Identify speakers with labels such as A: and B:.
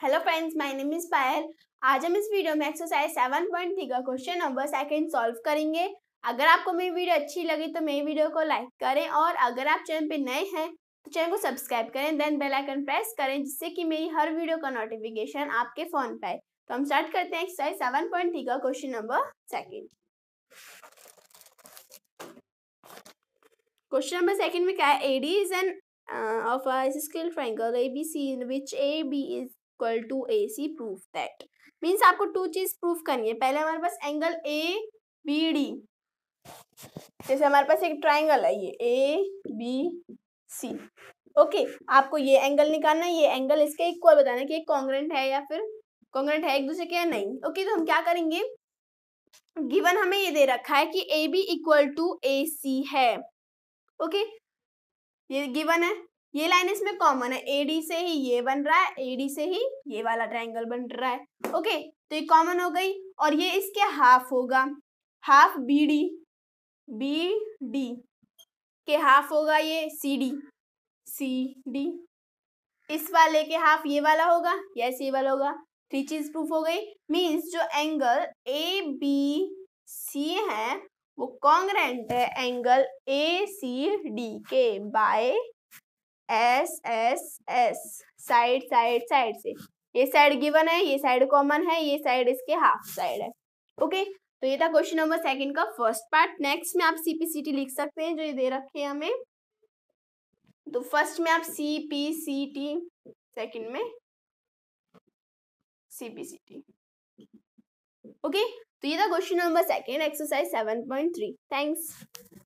A: Hello friends my name is Payal आज हम इस वीडियो में एक्सरसाइज सेवन पॉइंट थ्री का क्वेश्चन नंबर सेकंड सॉल्व करेंगे अगर आपको मेरी वीडियो अच्छी लगी तो मेरी वीडियो को लाइक करें और अगर आप चैनल पे नए हैं तो चैनल को सब्सक्राइब करें देन बेल आइकन प्रेस करें जिससे कि मेरी हर वीडियो का नोटिफिकेशन आपके फोन पर आए तो हम स्टार्ट करते हैं एक्सरसाइज सेवन पॉइंट थ्री का question number second question number second में क्या है AD is an of a skill triangle A B C in which A B is equal to A C proof that means आपको two चीज proof करनी है पहले हमारे पास एंगल ए बी डी जैसे हमारे पास एक ट्राइंगल है ये ए बी सी ओके आपको ये एंगल निकालना है ये एंगल इसके इक्वल बताना कि एक कॉन्ग्रेंट है या फिर कॉन्ग्रेंट है एक दूसरे के या नहीं ओके okay, तो हम क्या करेंगे गिवन हमें ये दे रखा है कि A B equal to A C है ओके okay? ये गिवन है ये लाइन इसमें कॉमन है एडी से ही ये बन रहा है एडी से ही ये वाला ट्रायंगल बन रहा है ओके तो ये कॉमन हो गई और ये इसके हाफ होगा half B D B D के हाफ होगा ये सी डी सी डी इस वाले के हाफ ये वाला होगा यस ये वाला होगा थ्री चीज प्रूफ हो गई मींस जो एंगल ए बी सी है वो कॉन्ग्रेंट है एंगल ए सी डी के by S S S side side side से ये साइड गिवन है ये साइड कॉमन है ये साइड इसके हाफ साइड है ओके तो ये था क्वेश्चन नंबर सेकंड का फर्स्ट पार्ट नेक्स्ट में आप सीपीसीटी लिख सकते हैं जो ये दे रखे हैं हमें तो फर्स्ट में आप सीपीसीटी सेकंड में सीपीसीटी ओके तो ये था question number second exercise seven point three thanks